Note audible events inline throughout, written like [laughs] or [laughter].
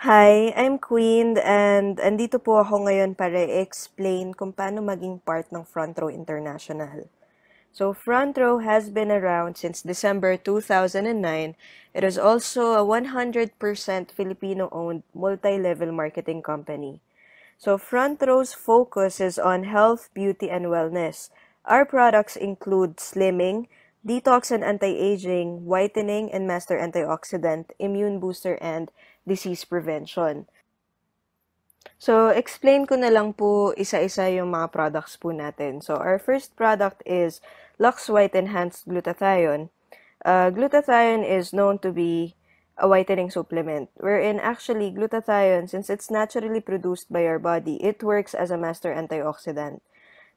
Hi, I'm Queen and andito po ako ngayon para i-explain kung paano maging part ng Front Row International. So Front Row has been around since December 2009. It is also a 100% Filipino-owned multi-level marketing company. So Front Row's focus is on health, beauty, and wellness. Our products include slimming, detox and anti-aging, whitening and master antioxidant, immune booster, and disease prevention. So, explain ko na lang po isa-isa yung mga products po natin. So, our first product is Lux White Enhanced Glutathione. Uh, glutathione is known to be a whitening supplement, wherein actually glutathione, since it's naturally produced by our body, it works as a master antioxidant.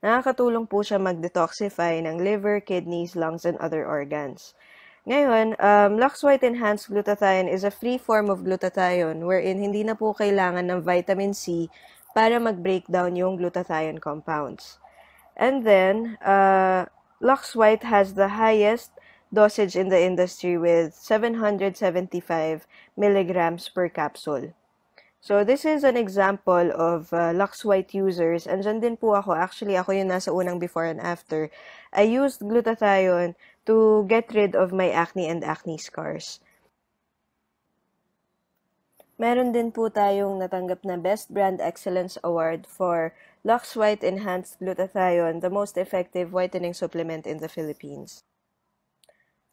Nakakatulong po siya mag-detoxify ng liver, kidneys, lungs, and other organs. Ngayon, um, Lux White Enhanced Glutathione is a free form of glutathione wherein hindi na po kailangan ng vitamin C para mag-breakdown yung glutathione compounds. And then, uh, Lux White has the highest dosage in the industry with 775 milligrams per capsule. So, this is an example of uh, Lux White users. Andyan din po ako. Actually, ako yung nasa unang before and after. I used glutathione to get rid of my acne and acne scars. Meron din po tayong natanggap na Best Brand Excellence Award for Lux White Enhanced Glutathione, the most effective whitening supplement in the Philippines.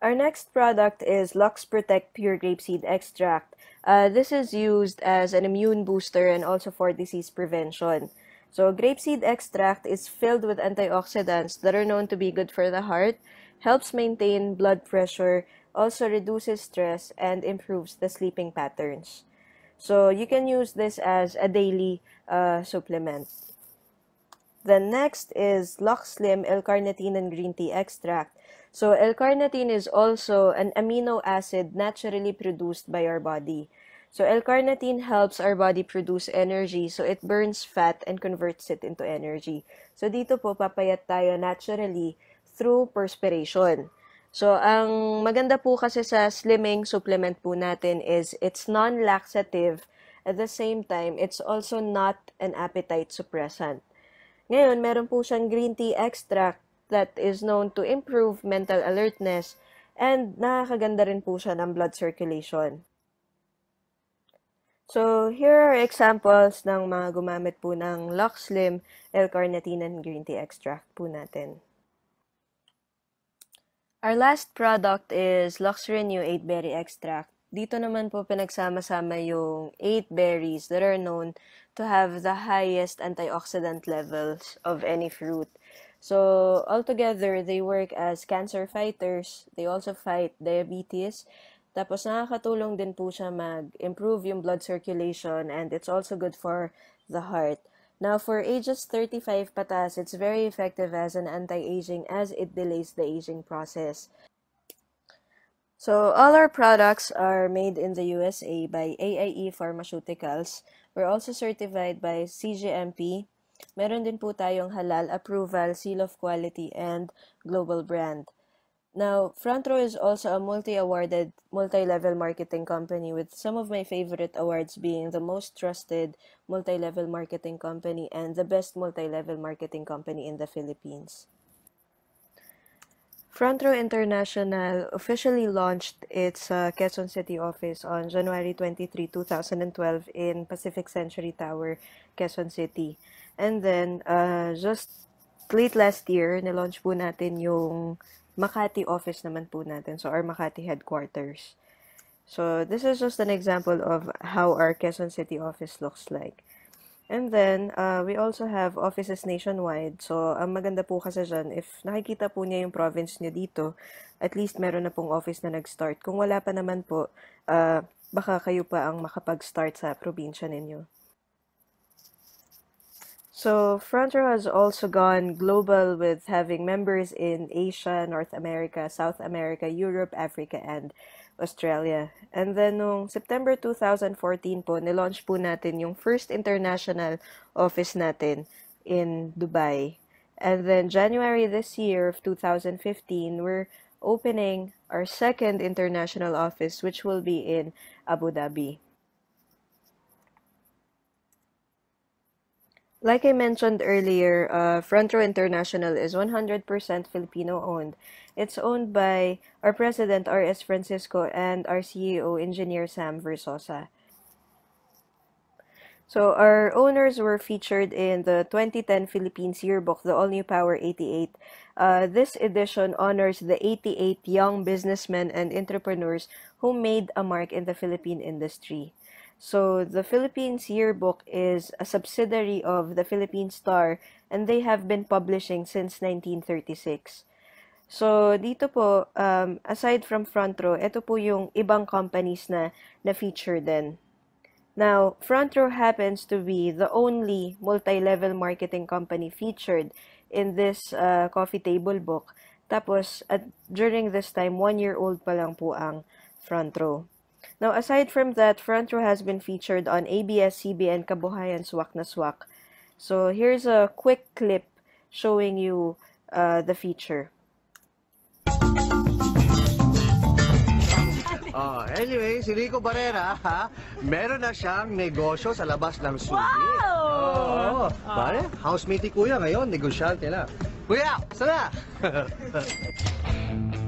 Our next product is Lux Protect Pure Grapeseed Extract. Uh, this is used as an immune booster and also for disease prevention. So, grapeseed extract is filled with antioxidants that are known to be good for the heart, helps maintain blood pressure, also reduces stress, and improves the sleeping patterns. So you can use this as a daily uh, supplement. The next is Lock Slim L-carnitine and green tea extract. So L-carnitine is also an amino acid naturally produced by our body. So L-carnitine helps our body produce energy, so it burns fat and converts it into energy. So dito po papayat tayo naturally through perspiration. So, ang maganda po kasi sa slimming supplement po natin is it's non-laxative. At the same time, it's also not an appetite suppressant. Ngayon, meron po siyang green tea extract that is known to improve mental alertness and nakakaganda rin po siya ng blood circulation. So, here are examples ng mga gumamit po ng Lock Slim L-carnitine and green tea extract po natin. Our last product is Luxury New 8 Berry Extract. Dito naman po pinagsama-sama yung 8 berries that are known to have the highest antioxidant levels of any fruit. So, altogether, they work as cancer fighters. They also fight diabetes. Tapos, nakakatulong din po siya mag-improve yung blood circulation and it's also good for the heart. Now, for ages 35 pataas, it's very effective as an anti-aging as it delays the aging process. So, all our products are made in the USA by AIE Pharmaceuticals. We're also certified by CGMP. Meron din po tayong halal approval, seal of quality, and global brand. Now, Front Row is also a multi-awarded, multi-level marketing company with some of my favorite awards being the most trusted multi-level marketing company and the best multi-level marketing company in the Philippines. Front Row International officially launched its uh, Quezon City office on January 23, 2012 in Pacific Century Tower, Quezon City. And then, uh, just late last year, nilaunch po natin yung Makati office naman po natin. So, our Makati headquarters. So, this is just an example of how our Quezon City office looks like. And then, uh, we also have offices nationwide. So, ang maganda po kasi dyan, if nakikita po niya yung province niyo dito, at least meron na pong office na nag-start. Kung wala pa naman po, uh, baka kayo pa ang makapag-start sa probinsya ninyo. So Frontier has also gone global with having members in Asia, North America, South America, Europe, Africa, and Australia. And then, noong September 2014 po, nilaunch po natin yung first international office natin in Dubai. And then, January this year of 2015, we're opening our second international office, which will be in Abu Dhabi. Like I mentioned earlier, uh, Front Row International is 100% Filipino owned. It's owned by our president, R.S. Francisco, and our CEO, engineer Sam Versosa. So, our owners were featured in the 2010 Philippines Yearbook, the All New Power 88. Uh, this edition honors the 88 young businessmen and entrepreneurs who made a mark in the Philippine industry. So the Philippines Yearbook is a subsidiary of the Philippine Star and they have been publishing since 1936. So dito po, um, aside from Front Row, ito po yung ibang companies na na-feature din. Now, Front Row happens to be the only multi-level marketing company featured in this uh, coffee table book. Tapos, at, during this time, one year old pa lang po ang Front Row. Now, aside from that, Front Row has been featured on ABS-CBN Kabuhayan Swak na Swak. So, here's a quick clip showing you uh, the feature. Oh, [laughs] anyway, si Rico Barrera, ah, ha, meron na siyang negosyo sa labas ng sugi. Wow! Ah. pare, housemate Kuya ngayon, negosyante na. Kuya, sana! [laughs]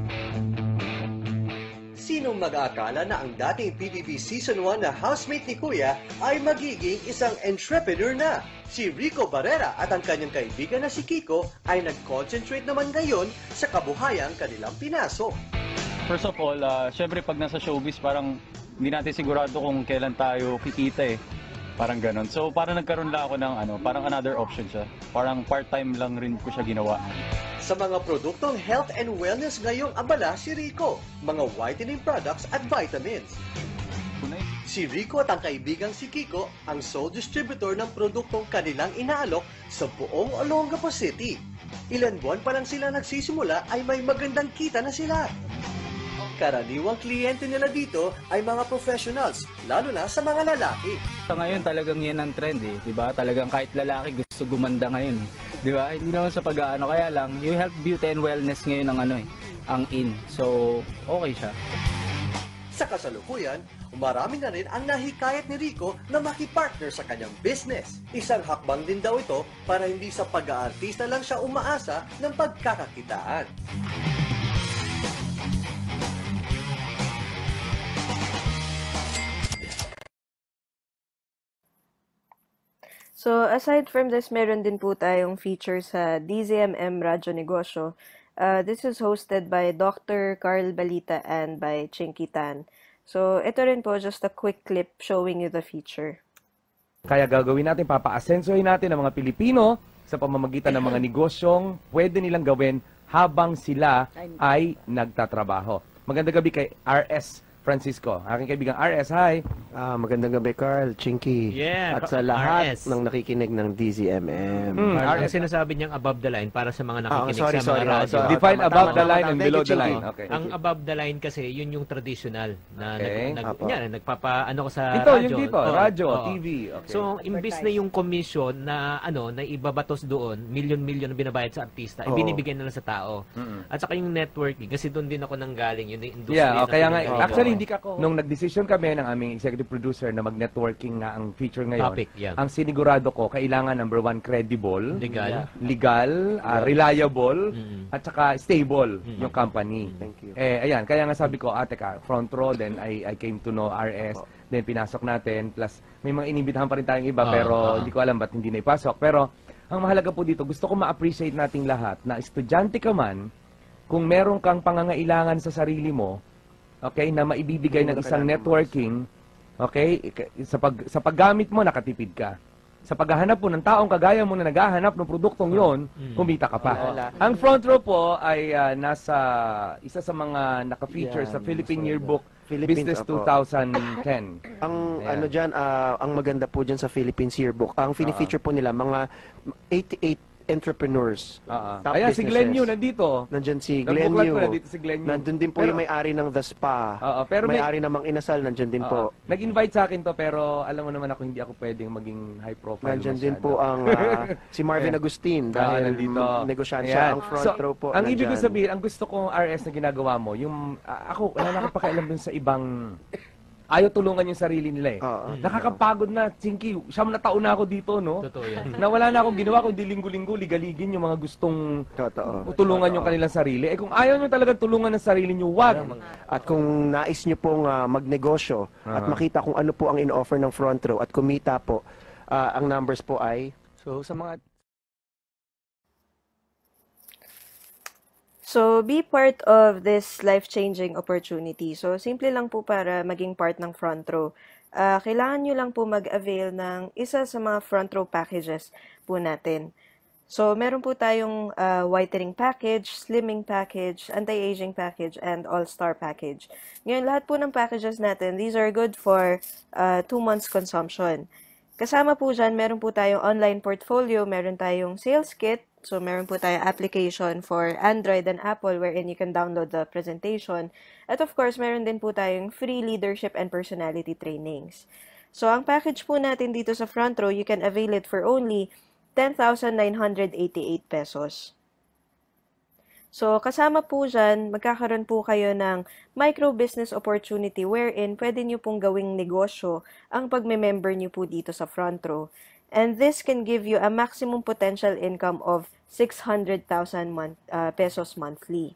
Sinong mag-aakala na ang dating PBB Season 1 na housemate ni Kuya ay magiging isang entrepreneur na? Si Rico Barrera at ang kanyang kaibigan na si Kiko ay nag-concentrate naman ngayon sa kabuhayang kanilang pinaso. First of all, uh, syempre pag nasa showbiz parang hindi natin sigurado kung kailan tayo kikita eh. Parang ganun. So parang nagkaroon lang ako ng ano, parang another option siya. Parang part-time lang rin ko siya ginawa. Sa mga produktong health and wellness ngayong abala si Rico, mga whitening products at vitamins. Si Rico at ang kaibigang si Kiko ang sole distributor ng produktong kanilang inaalok sa buong Olongapo City. Ilan buwan pa lang sila nagsisimula ay may magandang kita na sila. Karaniwang kliyente nila dito ay mga professionals, lalo na sa mga lalaki. Sa ngayon talagang yan ang trend eh, 'di ba? Talagang kahit lalaki gusto gumanda ngayon, eh. 'di ba? Hindi naman sa pag-aano kaya lang, you help beauty and wellness ngayon ang ano eh, ang in. So, okay siya. Sa kasalukuyan, marami na rin ang nahikayat ni Rico na makipartner sa kanyang business. Isang hakbang din daw ito para hindi sa pag-aartista lang siya umaasa ng pagkakakitaan. So, aside from this, meron din po tayong feature sa DZMM Radyo Negosyo. Uh, this is hosted by Dr. Carl Balita and by Chinky Tan. So, ito rin po, just a quick clip showing you the feature. Kaya gagawin natin, papaasensohin natin ang mga Pilipino sa pamamagitan ng mga [laughs] negosyong pwede nilang gawin habang sila ay nagtatrabaho. Magandang gabi kay RS Francisco. Aking kaibigang RS, hi! Ah, magandang gabi, Carl, Chinky, Yeah, at sa lahat RS. ng nakikinig ng DZMM. Mm, Parang ang sinasabi niyang above the line para sa mga ah, nakikinig sorry, sa mga sorry, radyo. sorry. Define tama, above tama, the line tama. and below the line. Okay. Ang above the line kasi, yun yung traditional na Okay. nag, nag, nagpapa, ano ko sa Ito, radyo. yung dito, Oo, radyo, oo. TV. Okay. So, imbis na yung commission na ano na ibabatos doon, milyon-milyon na binabayad sa artista, eh, Oo. ibinibigay na lang sa tao. Mm-mm. At saka yung networking kasi doon din ako nanggaling, yun yung industry. yeah, okay, na kaya nga, actually, Tahimik ko. Nung nagdesisyon kami ng aming executive producer na mag-networking na ang feature ngayon, Topic, yeah. ang sinigurado ko, kailangan number one, credible, Legal. legal, ah, reliable, at saka stable yung company. Thank you. Eh, ayan, kaya nga sabi ko, ate ah, ka, front row, then I, I came to know RS, then pinasok natin, plus may mga inibitahan pa rin tayong iba, Ah, pero ah. hindi ko alam ba't hindi na ipasok. Pero ang mahalaga po dito, gusto ko ma-appreciate nating lahat na estudyante ka man, kung meron kang pangangailangan sa sarili mo, okay, na maibibigay ng isang networking, okay, sa, pag, sa paggamit mo, nakatipid ka. Sa paghahanap po ng taong kagaya mo na naghahanap ng produktong yon, mm. kumita ka pa. Ang front row po ay ah, nasa isa sa mga naka-feature sa Philippine Yearbook Philippines, Business opo. 2010. [coughs] Ang Ayan. ano diyan, ah, ang maganda po diyan sa Philippines yearbook. Ang fini-feature po nila mga 88 entrepreneurs. Uh, Top ah. Ayan, si Glenn Yu nandito. Nandiyan si Glenn Yu. ko si Glenn Yu. Nandun din po Pero- yung may-ari ng The Spa. Oo, ah, pero may- may-ari namang Inasal, nandiyan din po. nag-invite sa akin to pero alam mo naman ako hindi ako pwedeng maging high profile. Nandyan din po ang ah, [laughs] si Marvin Agustin dahil nandito. negosyante siya ang front So, row po. Ang ibig ko sabihin, ang gusto kong RS na ginagawa mo, yung ah, ako wala na akong pakialam dun sa ibang ayaw tulungan yung sarili nila eh. Oo. Mm. Nakakapagod na, Chinky, siyam na taon na ako dito, no? Totoo yan. [laughs] na wala na akong ginawa kung di linggo-linggo, ligaligin yung mga gustong Totoo. tulungan yung kanilang sarili. Eh kung ayaw nyo talaga tulungan ng sarili nyo, wag. At kung nais nyo pong ah, magnegosyo at makita kung ano po ang in-offer ng front row at kumita po, ah, ang numbers po ay So, sa mga So, be part of this life-changing opportunity. So, simple lang po para maging part ng front row. Uh, kailangan nyo lang po mag-avail ng isa sa mga front row packages po natin. So, meron po tayong uh, whitening package, slimming package, anti-aging package, and all-star package. Ngayon, lahat po ng packages natin, these are good for uh, two months consumption. Kasama po dyan, meron po tayong online portfolio, meron tayong sales kit, So, meron po tayong application for Android and Apple wherein you can download the presentation. At of course, meron din po tayong free leadership and personality trainings. So, ang package po natin dito sa front row, you can avail it for only 10,988 pesos. So, kasama po dyan, magkakaroon po kayo ng micro-business opportunity wherein pwede nyo pong gawing negosyo ang pagme-member nyo po dito sa front row. And this can give you a maximum potential income of 600,000 month, uh, pesos monthly.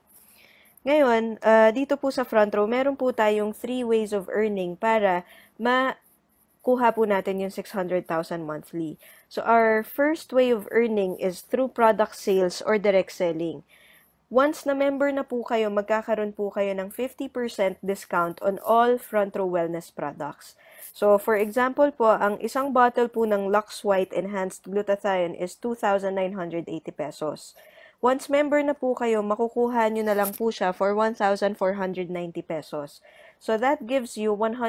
Ngayon, uh, dito po sa front row, meron po tayong three ways of earning para makuha po natin yung 600,000 monthly. So, our first way of earning is through product sales or direct selling. Once na member na po kayo, magkakaroon po kayo ng 50% discount on all Front Row Wellness products. So, for example po, ang isang bottle po ng Lux White Enhanced Glutathione is 2,980 pesos. Once member na po kayo, makukuha nyo na lang po siya for 1,490 pesos. So, that gives you 100%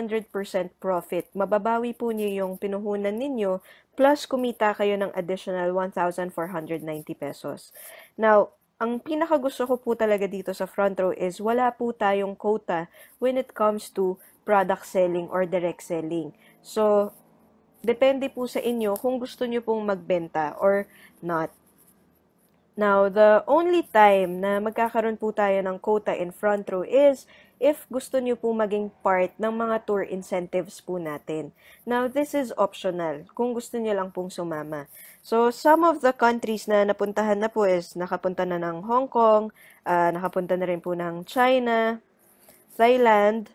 profit. Mababawi po nyo yung pinuhunan ninyo, plus kumita kayo ng additional 1,490 pesos. Now, ang pinaka gusto ko po talaga dito sa front row is wala po tayong quota when it comes to product selling or direct selling. So, depende po sa inyo kung gusto nyo pong magbenta or not. Now, the only time na magkakaroon po tayo ng quota in front row is if gusto nyo po maging part ng mga tour incentives po natin. Now, this is optional kung gusto nyo lang pong sumama. So, some of the countries na napuntahan na po is nakapunta na ng Hong Kong, uh, nakapunta na rin po ng China, Thailand,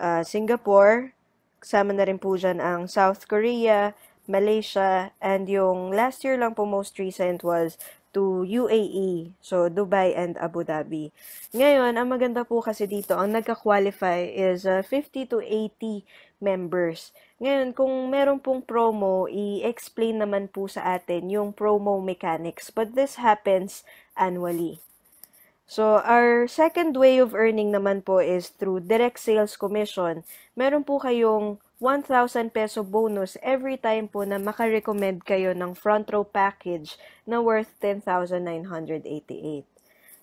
uh, Singapore, kasama na rin po dyan ang South Korea, Malaysia, and yung last year lang po most recent was to UAE, so Dubai and Abu Dhabi. Ngayon, ang maganda po kasi dito, ang nagka-qualify is uh, 50 to 80 members. Ngayon, kung meron pong promo, i-explain naman po sa atin yung promo mechanics. But this happens annually. So, our second way of earning naman po is through direct sales commission. Meron po kayong 1,000 peso bonus every time po na makarecommend kayo ng front row package na worth 10,988.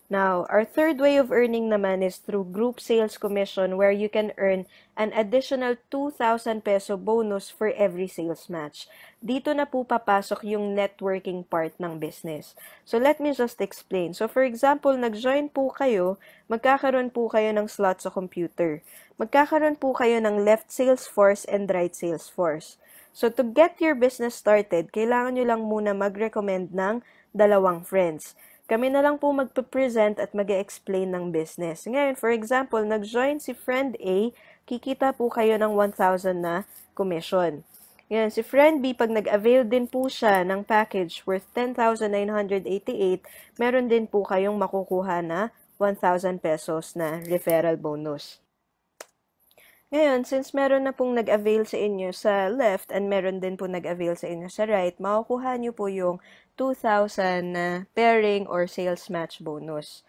Now, our third way of earning naman is through group sales commission where you can earn an additional 2,000 peso bonus for every sales match. Dito na po papasok yung networking part ng business. So, let me just explain. So, for example, nag-join po kayo, magkakaroon po kayo ng slot sa computer. Magkakaroon po kayo ng left sales force and right sales force. So, to get your business started, kailangan nyo lang muna mag-recommend ng dalawang friends. Kami na lang po magpe-present at mag explain ng business. Ngayon, for example, nag-join si friend A, kikita po kayo ng 1,000 na commission. Ngayon, si friend B, pag nag-avail din po siya ng package worth 10,988, meron din po kayong makukuha na 1,000 pesos na referral bonus. Ngayon, since meron na pong nag-avail sa inyo sa left and meron din po nag-avail sa inyo sa right, makukuha niyo po yung 2,000 uh, pairing or sales match bonus.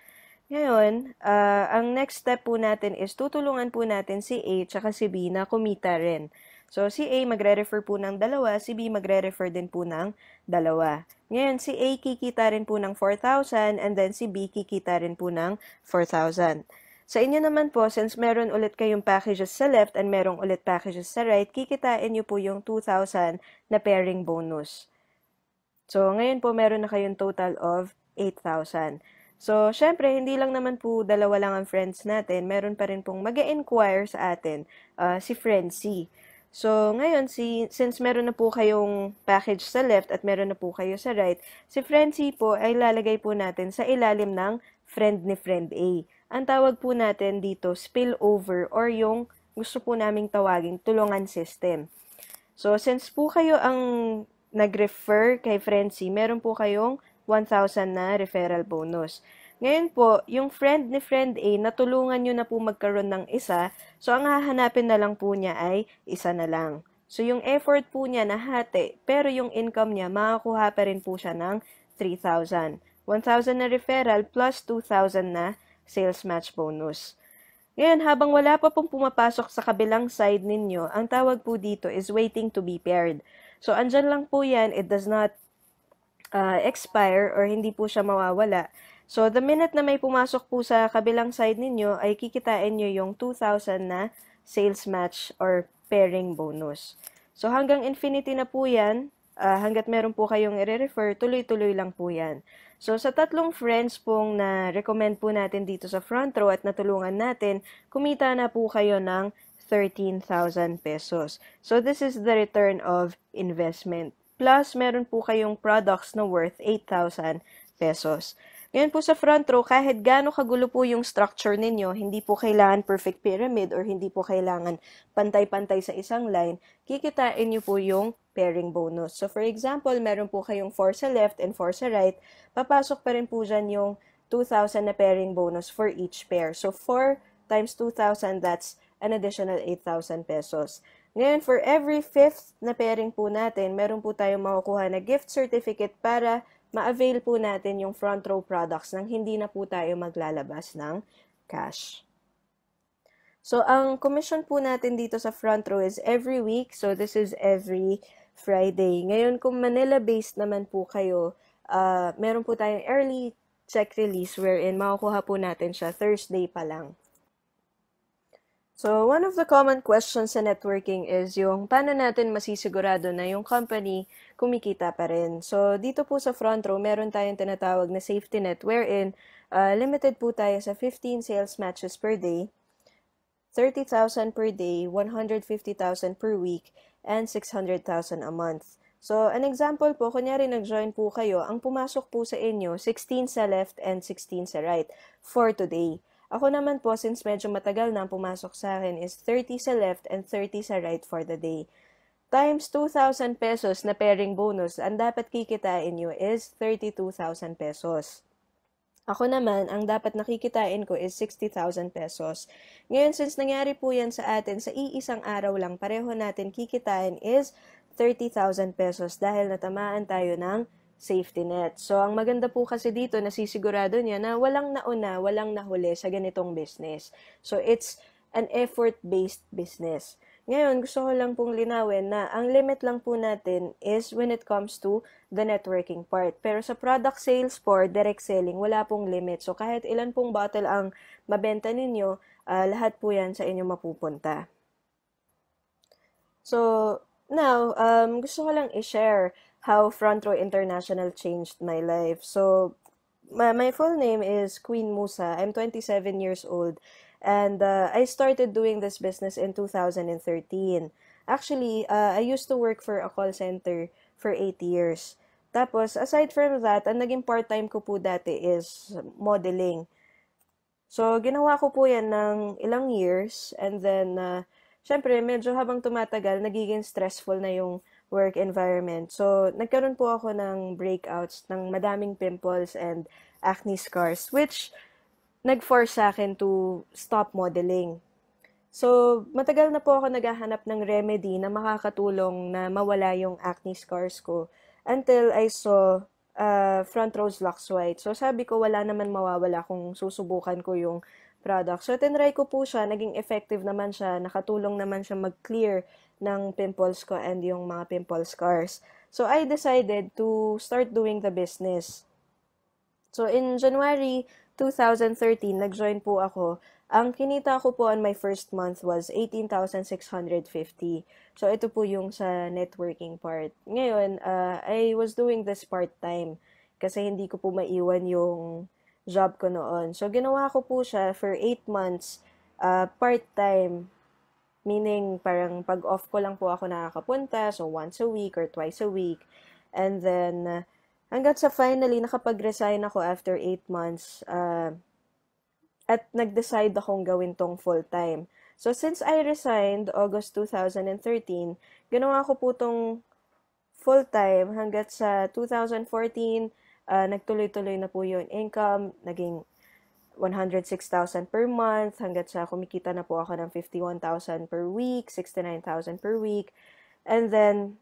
Ngayon, uh, ang next step po natin is tutulungan po natin si A at si B na kumita rin. So, si A magre-refer po ng dalawa, si B magre-refer din po ng dalawa. Ngayon, si A kikita rin po ng 4,000 and then si B kikita rin po ng 4,000. Sa inyo naman po, since meron ulit kayong packages sa left and merong ulit packages sa right, kikitain nyo po yung 2,000 na pairing bonus. So, ngayon po meron na kayong total of 8,000. So, syempre, hindi lang naman po dalawa lang ang friends natin. Meron pa rin pong mag inquire sa atin, uh, si Frenzy. So, ngayon, si, since meron na po kayong package sa left at meron na po kayo sa right, si Frenzy po ay lalagay po natin sa ilalim ng friend ni friend A. Ang tawag po natin dito, spillover or yung gusto po naming tawaging tulungan system. So, since po kayo ang nag-refer kay Frenzy, meron po kayong 1,000 na referral bonus. Ngayon po, yung friend ni friend A, natulungan nyo na po magkaroon ng isa. So, ang hahanapin na lang po niya ay isa na lang. So, yung effort po niya na hati, pero yung income niya, makakuha pa rin po siya ng 3,000. 1,000 na referral plus 2,000 na sales match bonus. Ngayon, habang wala pa pong pumapasok sa kabilang side ninyo, ang tawag po dito is waiting to be paired. So, andyan lang po yan. It does not uh, expire or hindi po siya mawawala. So, the minute na may pumasok po sa kabilang side ninyo, ay kikitain nyo yung 2,000 na sales match or pairing bonus. So, hanggang infinity na po yan, uh, hanggat meron po kayong i-refer, tuloy-tuloy lang po yan. So, sa tatlong friends pong na-recommend po natin dito sa front row at natulungan natin, kumita na po kayo ng 13,000 pesos. So this is the return of investment. Plus, meron po kayong products na worth 8,000 pesos. Ngayon po sa front row, kahit gaano kagulo po yung structure ninyo, hindi po kailangan perfect pyramid or hindi po kailangan pantay-pantay sa isang line, kikitain nyo po yung pairing bonus. So for example, meron po kayong 4 sa left and 4 sa right, papasok pa rin po dyan yung 2,000 na pairing bonus for each pair. So 4 times 2,000, that's an additional 8,000 pesos. Ngayon, for every fifth na pairing po natin, meron po tayong makukuha na gift certificate para ma-avail po natin yung front row products nang hindi na po tayo maglalabas ng cash. So, ang commission po natin dito sa front row is every week. So, this is every Friday. Ngayon, kung Manila-based naman po kayo, uh, meron po tayong early check release wherein makukuha po natin siya Thursday pa lang. So, one of the common questions sa networking is yung paano natin masisigurado na yung company kumikita pa rin. So, dito po sa front row, meron tayong tinatawag na safety net wherein uh, limited po tayo sa 15 sales matches per day, 30,000 per day, 150,000 per week, and 600,000 a month. So, an example po, kunyari nag-join po kayo, ang pumasok po sa inyo, 16 sa left and 16 sa right for today. Ako naman po, since medyo matagal na ang pumasok sa akin, is 30 sa left and 30 sa right for the day. Times 2,000 pesos na pairing bonus, ang dapat kikitain nyo is 32,000 pesos. Ako naman, ang dapat nakikitain ko is 60,000 pesos. Ngayon, since nangyari po yan sa atin, sa iisang araw lang, pareho natin kikitain is 30,000 pesos dahil natamaan tayo ng safety net. So, ang maganda po kasi dito, nasisigurado niya na walang nauna, walang nahuli sa ganitong business. So, it's an effort-based business. Ngayon, gusto ko lang pong linawin na ang limit lang po natin is when it comes to the networking part. Pero sa product sales for direct selling, wala pong limit. So, kahit ilan pong bottle ang mabenta ninyo, uh, lahat po yan sa inyo mapupunta. So, now, um, gusto ko lang i-share how Front Row International changed my life. So, my, my full name is Queen Musa. I'm 27 years old. And uh, I started doing this business in 2013. Actually, uh, I used to work for a call center for 8 years. Tapos, aside from that, ang naging part-time ko po dati is modeling. So, ginawa ko po yan ng ilang years. And then, uh, syempre, medyo habang tumatagal, nagiging stressful na yung work environment. So, nagkaroon po ako ng breakouts ng madaming pimples and acne scars, which nag-force sa akin to stop modeling. So, matagal na po ako naghahanap ng remedy na makakatulong na mawala yung acne scars ko until I saw uh, Front Rose Lux White. So, sabi ko, wala naman mawawala kung susubukan ko yung product. So, tinry ko po siya. Naging effective naman siya. Nakatulong naman siya mag-clear ng pimples ko and yung mga pimple scars. So, I decided to start doing the business. So, in January 2013, nag-join po ako. Ang kinita ko po on my first month was 18,650. So, ito po yung sa networking part. Ngayon, uh, I was doing this part-time kasi hindi ko po maiwan yung job ko noon. So, ginawa ko po siya for 8 months, uh, part-time. Meaning, parang pag-off ko lang po ako nakakapunta, so once a week or twice a week. And then, uh, hanggat sa finally, nakapag-resign ako after 8 months, uh, at nag-decide akong gawin tong full-time. So, since I resigned August 2013, ginawa ko po tong full-time hanggat sa 2014, uh, nagtuloy-tuloy na po yung income, naging 106,000 per month hanggat sa kumikita na po ako ng 51,000 per week, 69,000 per week. And then,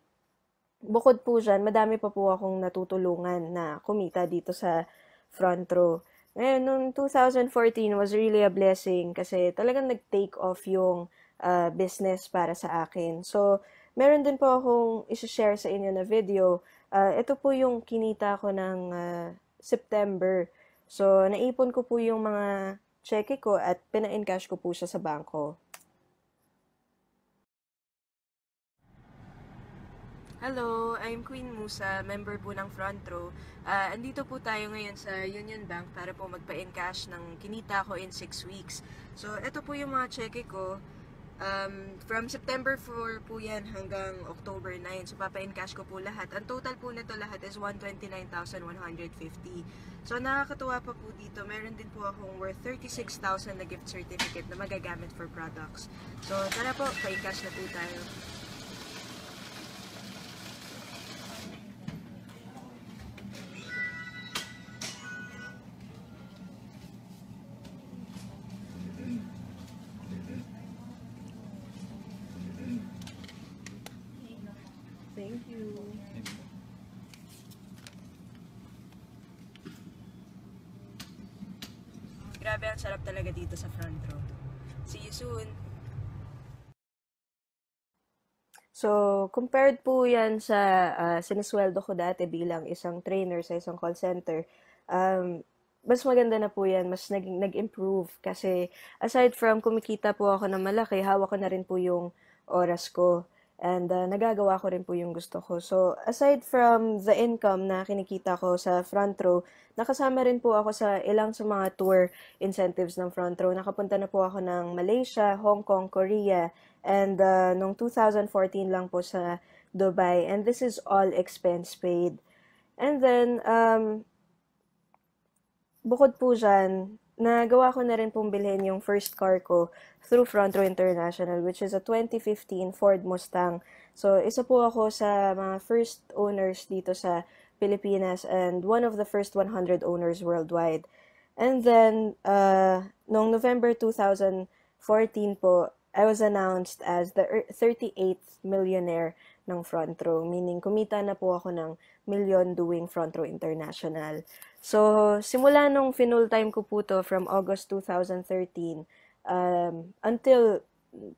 bukod po dyan, madami pa po akong natutulungan na kumita dito sa front row. Ngayon, noong 2014 was really a blessing kasi talagang nag-take off yung uh, business para sa akin. So, meron din po akong isi-share sa inyo na video Uh, ito po yung kinita ko ng uh, September. So, naipon ko po yung mga cheque ko at pina-encash ko po siya sa banko. Hello, I'm Queen Musa, member po ng Front Row. Uh, andito po tayo ngayon sa Union Bank para po magpa-encash ng kinita ko in 6 weeks. So, ito po yung mga cheque ko. Um, from September 4 po yan hanggang October 9. So, papa-encash ko po lahat. Ang total po nito lahat is 129,150. So, nakakatuwa pa po dito. Meron din po akong worth 36,000 na gift certificate na magagamit for products. So, tara po, pa-encash na po tayo. sarap talaga dito sa front row. See you soon! So, compared po yan sa uh, sinisweldo ko dati bilang isang trainer sa isang call center, um, mas maganda na po yan, mas naging, nag-improve kasi aside from kumikita po ako ng malaki, hawak ko na rin po yung oras ko. And uh, nagagawa ko rin po yung gusto ko. So, aside from the income na kinikita ko sa front row, nakasama rin po ako sa ilang sa mga tour incentives ng front row. Nakapunta na po ako ng Malaysia, Hong Kong, Korea, and uh, noong 2014 lang po sa Dubai. And this is all expense paid. And then, um, bukod po dyan, nagawa ko na rin pong bilhin yung first car ko through Front Row International, which is a 2015 Ford Mustang. So, isa po ako sa mga first owners dito sa Pilipinas and one of the first 100 owners worldwide. And then, uh, noong November 2014 po, I was announced as the 38th er, millionaire ng front row. Meaning, kumita na po ako ng million doing front row international. So, simula nung finull time ko po to from August 2013 um, until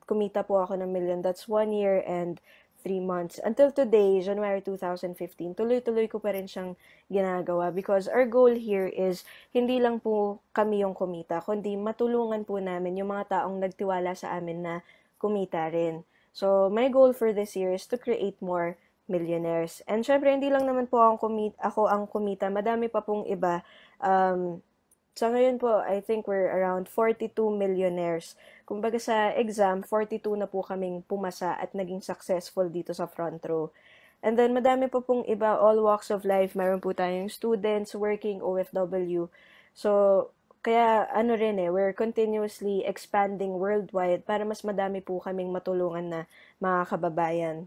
kumita po ako ng million, that's one year and three months. Until today, January 2015, tuloy-tuloy ko pa rin siyang ginagawa because our goal here is hindi lang po kami yung kumita, kundi matulungan po namin yung mga taong nagtiwala sa amin na kumita rin. So, my goal for this year is to create more millionaires. And syempre, hindi lang naman po ang kumita, ako ang kumita. Madami pa pong iba. Um, so ngayon po, I think we're around 42 millionaires. Kumbaga sa exam, 42 na po kaming pumasa at naging successful dito sa front row. And then, madami pa pong iba, all walks of life. Meron po tayong students, working, OFW. So, kaya ano rin eh, we're continuously expanding worldwide para mas madami po kaming matulungan na mga kababayan.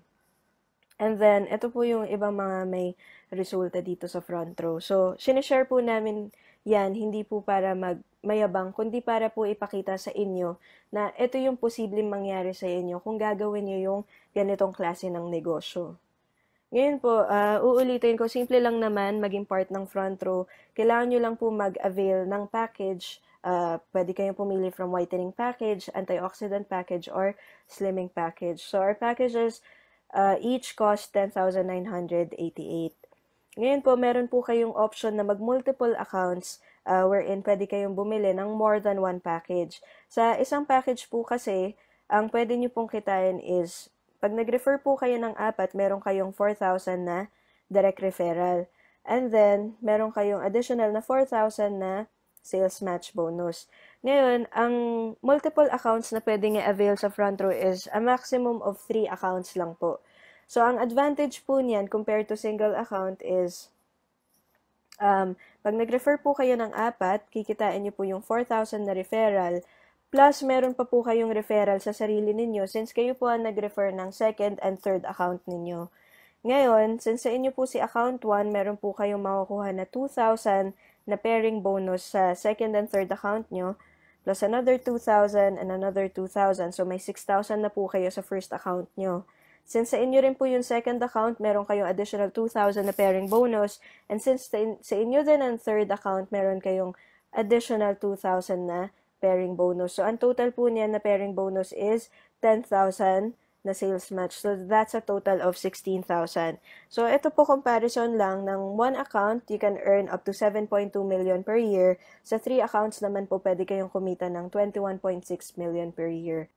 And then, ito po yung ibang mga may resulta dito sa front row. So, sinishare po namin yan, hindi po para magmayabang, kundi para po ipakita sa inyo na ito yung posibleng mangyari sa inyo kung gagawin niyo yung ganitong klase ng negosyo. Ngayon po, uh, uulitin ko, simple lang naman maging part ng front row. Kailangan nyo lang po mag-avail ng package. Uh, pwede kayong pumili from whitening package, antioxidant package, or slimming package. So our packages uh, each cost 10,988. Ngayon po, meron po kayong option na mag-multiple accounts uh, wherein pwede kayong bumili ng more than one package. Sa isang package po kasi, ang pwede nyo pong kitain is pag nag-refer po kayo ng apat, meron kayong 4,000 na direct referral. And then, meron kayong additional na 4,000 na sales match bonus. Ngayon, ang multiple accounts na pwedeng i-avail sa front row is a maximum of 3 accounts lang po. So, ang advantage po niyan compared to single account is um, pag nag-refer po kayo ng apat, kikitain niyo po yung 4,000 na referral Plus, meron pa po kayong referral sa sarili ninyo since kayo po ang nag-refer ng second and third account ninyo. Ngayon, since sa inyo po si account 1, meron po kayong makukuha na 2,000 na pairing bonus sa second and third account nyo, plus another 2,000 and another 2,000. So, may 6,000 na po kayo sa first account nyo. Since sa inyo rin po yung second account, meron kayong additional 2,000 na pairing bonus. And since sa inyo din ang third account, meron kayong additional 2,000 na pairing bonus. So, ang total po niya na pairing bonus is 10,000 na sales match. So, that's a total of 16,000. So, ito po comparison lang ng one account, you can earn up to 7.2 million per year. Sa three accounts naman po, pwede kayong kumita ng 21.6 million per year.